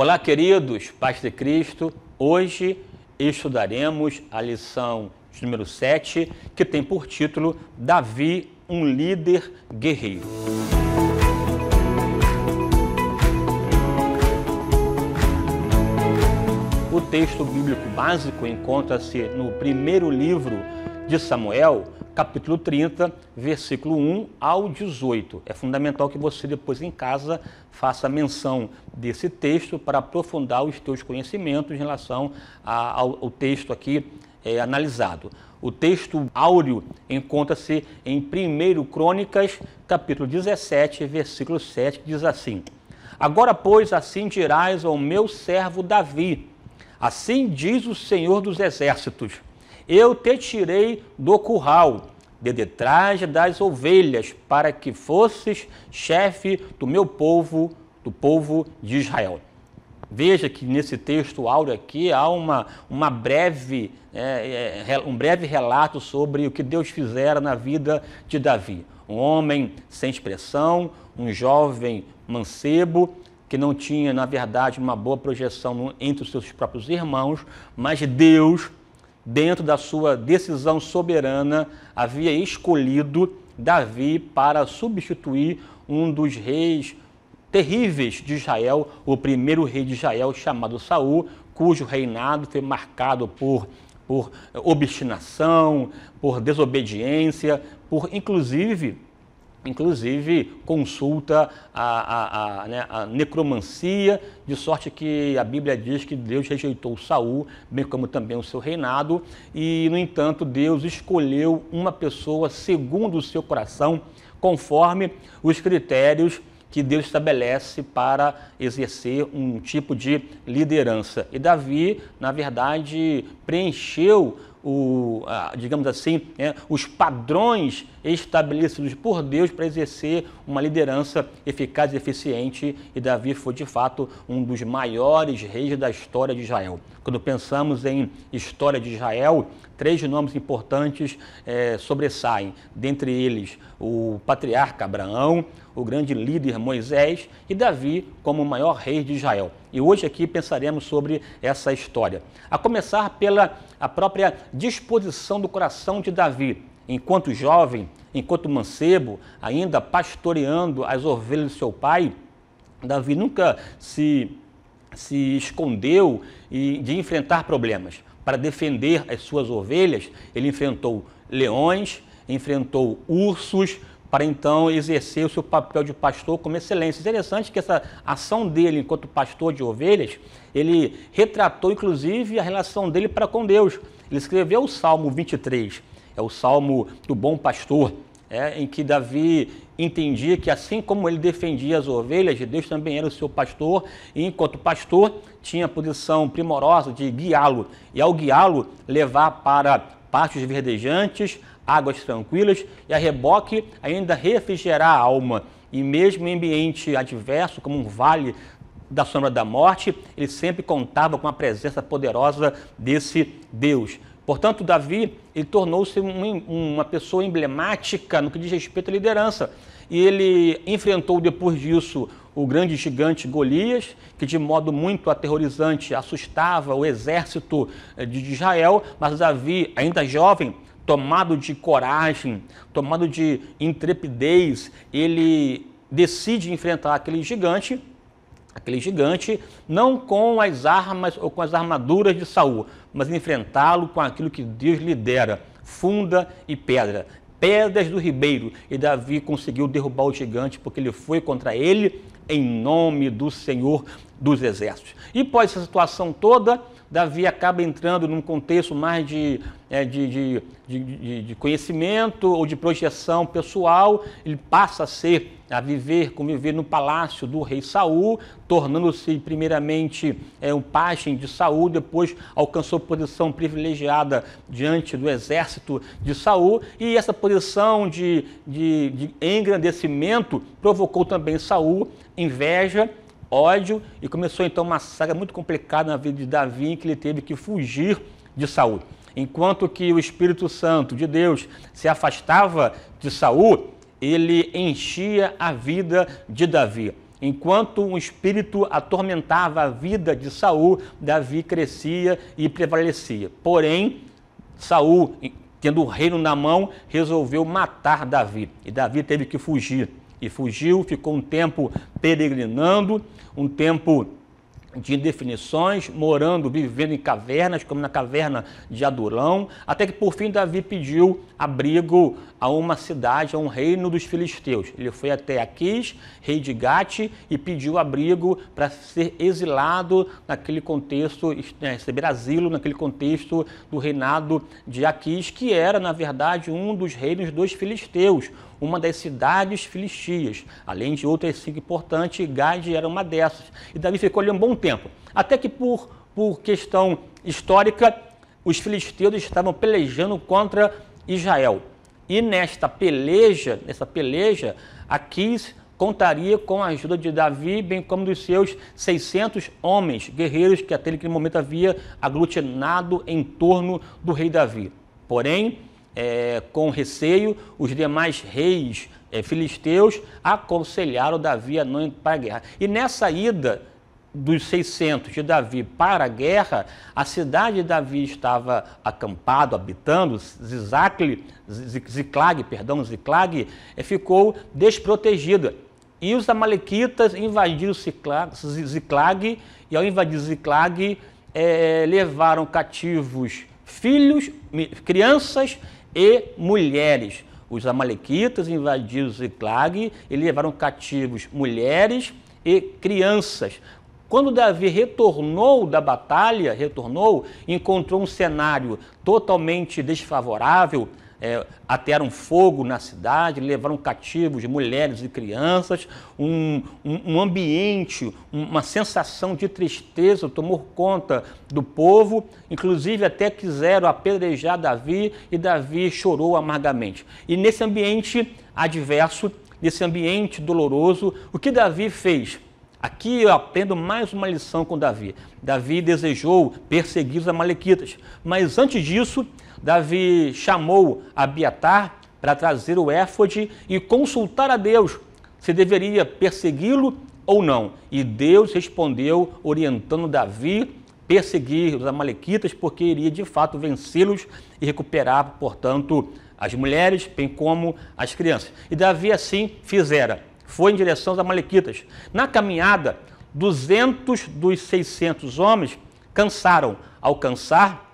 Olá, queridos, paz de Cristo. Hoje estudaremos a lição número 7, que tem por título Davi, um líder guerreiro. O texto bíblico básico encontra-se no primeiro livro de Samuel, capítulo 30, versículo 1 ao 18. É fundamental que você depois em casa faça menção desse texto para aprofundar os teus conhecimentos em relação ao, ao texto aqui é, analisado. O texto áureo encontra-se em 1 Crônicas, capítulo 17, versículo 7, que diz assim: Agora, pois, assim dirás ao meu servo Davi: Assim diz o Senhor dos Exércitos eu te tirei do curral, de detrás das ovelhas, para que fosses chefe do meu povo, do povo de Israel. Veja que nesse texto áureo aqui há uma, uma breve, é, é, um breve relato sobre o que Deus fizera na vida de Davi. Um homem sem expressão, um jovem mancebo, que não tinha, na verdade, uma boa projeção entre os seus próprios irmãos, mas Deus dentro da sua decisão soberana, havia escolhido Davi para substituir um dos reis terríveis de Israel, o primeiro rei de Israel chamado Saul, cujo reinado foi marcado por por obstinação, por desobediência, por inclusive inclusive consulta a, a, a, né, a, necromancia, de sorte que a Bíblia diz que Deus rejeitou Saul, bem como também o seu reinado, e no entanto Deus escolheu uma pessoa segundo o seu coração, conforme os critérios que Deus estabelece para exercer um tipo de liderança. E Davi, na verdade, preencheu o, digamos assim, né, os padrões estabelecidos por Deus para exercer uma liderança eficaz e eficiente. E Davi foi, de fato, um dos maiores reis da história de Israel. Quando pensamos em história de Israel, três nomes importantes é, sobressaem, dentre eles o patriarca Abraão, o grande líder Moisés e Davi como o maior rei de Israel. E hoje aqui pensaremos sobre essa história. A começar pela a própria disposição do coração de Davi, enquanto jovem, enquanto mancebo, ainda pastoreando as ovelhas do seu pai, Davi nunca se se escondeu de enfrentar problemas. Para defender as suas ovelhas, ele enfrentou leões, enfrentou ursos, para então exercer o seu papel de pastor com excelência. Interessante que essa ação dele enquanto pastor de ovelhas, ele retratou inclusive a relação dele para com Deus. Ele escreveu o Salmo 23, é o Salmo do Bom Pastor é, em que Davi entendia que assim como ele defendia as ovelhas, Deus também era o seu pastor, e enquanto pastor tinha a posição primorosa de guiá-lo, e ao guiá-lo levar para pastos verdejantes, águas tranquilas, e a reboque ainda refrigerar a alma. E mesmo em ambiente adverso, como um vale da sombra da morte, ele sempre contava com a presença poderosa desse Deus. Portanto, Davi ele tornou-se um, uma pessoa emblemática no que diz respeito à liderança. E ele enfrentou depois disso o grande gigante Golias, que de modo muito aterrorizante assustava o exército eh, de Israel, mas Davi, ainda jovem, tomado de coragem, tomado de intrepidez, ele decide enfrentar aquele gigante aquele gigante, não com as armas ou com as armaduras de Saul, mas enfrentá-lo com aquilo que Deus lhe dera, funda e pedra. Pedras do ribeiro. E Davi conseguiu derrubar o gigante porque ele foi contra ele em nome do Senhor dos Exércitos. E pós essa situação toda, Davi acaba entrando num contexto mais é, de, de, de, de, conhecimento ou de projeção pessoal, ele passa a ser, a viver, viver no palácio do rei Saul, tornando-se primeiramente é, um pajem de Saul, depois alcançou posição privilegiada diante do exército de Saul, e essa posição de, de engrandecimento provocou também Saul inveja, ódio e começou então uma saga muito complicada na vida de Davi, em que ele teve que fugir de Saul. Enquanto que o Espírito Santo de Deus se afastava de Saul, ele enchia a vida de Davi. Enquanto o espírito atormentava a vida de Saul, Davi crescia e prevalecia. Porém, Saul, tendo o reino na mão, resolveu matar Davi, e Davi teve que fugir e fugiu, ficou um tempo peregrinando, um tempo de indefinições, morando, vivendo em cavernas, como na caverna de Adulão, até que por fim Davi pediu abrigo a uma cidade, a um reino dos filisteus. Ele foi até Aquis, rei de Gate, e pediu abrigo para ser exilado naquele contexto, né, receber asilo naquele contexto do reinado de Aquis, que era, na verdade, um dos reinos dos filisteus, uma das cidades filistias. Além de outras cinco importantes, Gade era uma dessas. E Davi ficou ali um bom tempo. Até que, por, por questão histórica, os filisteus estavam pelejando contra Israel. E nesta peleja, nessa peleja, Aquis contaria com a ajuda de Davi, bem como dos seus 600 homens guerreiros que até aquele momento havia aglutinado em torno do rei Davi. Porém, é, com receio, os demais reis é, filisteus aconselharam Davi a não ir para a guerra. E nessa ida dos 600 de Davi para a guerra, a cidade de Davi estava acampado, habitando, Ziclag, Ziclag perdão, Ziclag, é, ficou desprotegida. E os amalequitas invadiram Ziclag, e ao invadir Ziclag, é, levaram cativos filhos, crianças e mulheres. Os amalequitas invadiram Ziclague e levaram cativos mulheres e crianças. Quando Davi retornou da batalha, retornou, encontrou um cenário totalmente desfavorável, é, atearam fogo na cidade, levaram cativos mulheres e crianças, um, um, um ambiente, uma sensação de tristeza tomou conta do povo, inclusive até quiseram apedrejar Davi e Davi chorou amargamente. E nesse ambiente adverso, nesse ambiente doloroso, o que Davi fez? Aqui eu aprendo mais uma lição com Davi. Davi desejou perseguir os amalequitas, mas antes disso, Davi chamou Abiatar para trazer o éfode e consultar a Deus se deveria persegui-lo ou não. E Deus respondeu, orientando Davi perseguir os amalequitas, porque iria de fato vencê-los e recuperar, portanto, as mulheres, bem como as crianças. E Davi assim fizera. Foi em direção aos amalequitas. Na caminhada, 200 dos 600 homens cansaram. Alcançar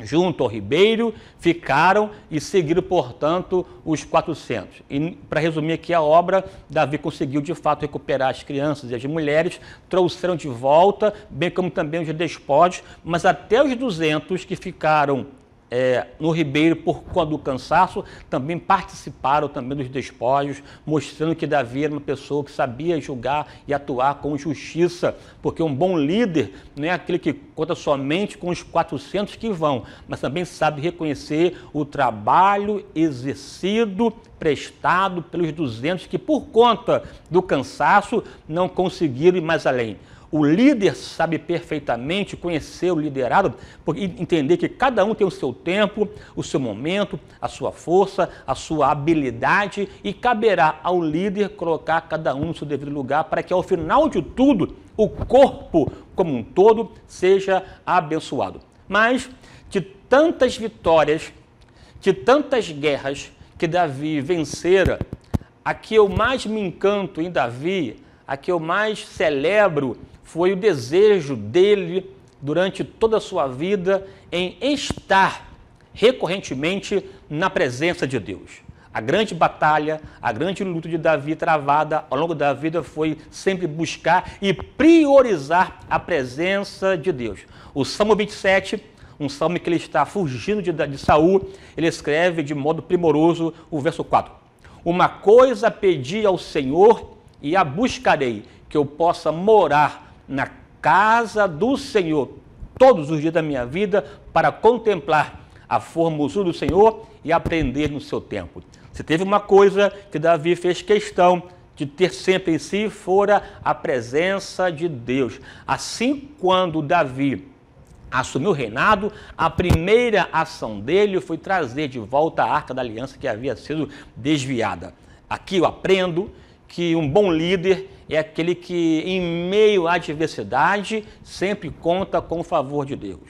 junto ao Ribeiro, ficaram e seguiram, portanto, os 400. E, para resumir aqui a obra, Davi conseguiu, de fato, recuperar as crianças e as mulheres, trouxeram de volta, bem como também os despojos, mas até os 200 que ficaram é, no Ribeiro por conta do cansaço, também participaram também dos despojos, mostrando que Davi era uma pessoa que sabia julgar e atuar com justiça, porque um bom líder não é aquele que conta somente com os 400 que vão, mas também sabe reconhecer o trabalho exercido, prestado pelos 200 que por conta do cansaço não conseguiram ir mais além. O líder sabe perfeitamente conhecer o liderado, porque entender que cada um tem o seu tempo, o seu momento, a sua força, a sua habilidade e caberá ao líder colocar cada um no seu devido lugar para que ao final de tudo o corpo como um todo seja abençoado. Mas de tantas vitórias, de tantas guerras que Davi vencera, a que eu mais me encanto em Davi, a que eu mais celebro foi o desejo dele durante toda a sua vida em estar recorrentemente na presença de Deus. A grande batalha, a grande luta de Davi travada ao longo da vida foi sempre buscar e priorizar a presença de Deus. O Salmo 27, um salmo que ele está fugindo de, de Saul, ele escreve de modo primoroso o verso 4. Uma coisa pedi ao Senhor e a buscarei, que eu possa morar na casa do Senhor todos os dias da minha vida para contemplar a formosura do Senhor e aprender no seu tempo. Se teve uma coisa que Davi fez questão de ter sempre em si, fora a presença de Deus. Assim, quando Davi assumiu o reinado, a primeira ação dele foi trazer de volta a arca da aliança que havia sido desviada. Aqui eu aprendo que um bom líder é aquele que, em meio à adversidade, sempre conta com o favor de Deus.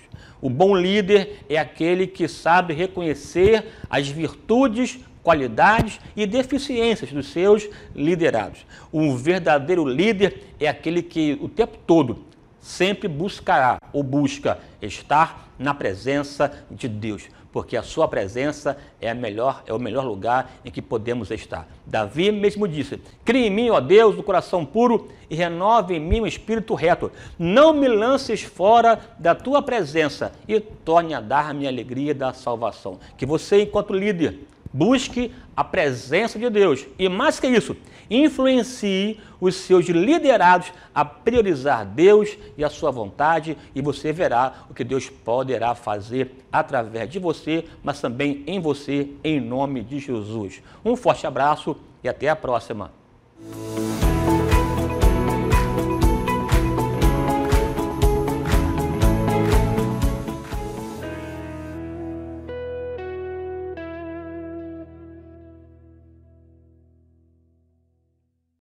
O bom líder é aquele que sabe reconhecer as virtudes, qualidades e deficiências dos seus liderados. O verdadeiro líder é aquele que, o tempo todo, sempre buscará ou busca estar na presença de Deus, porque a sua presença é, melhor, é o melhor lugar em que podemos estar. Davi mesmo disse: Crie em mim, ó Deus, o coração puro e renove em mim o um espírito reto. Não me lances fora da tua presença e torne a dar-me a alegria da salvação. Que você, enquanto líder, Busque a presença de Deus e, mais que isso, influencie os seus liderados a priorizar Deus e a sua vontade, e você verá o que Deus poderá fazer através de você, mas também em você, em nome de Jesus. Um forte abraço e até a próxima.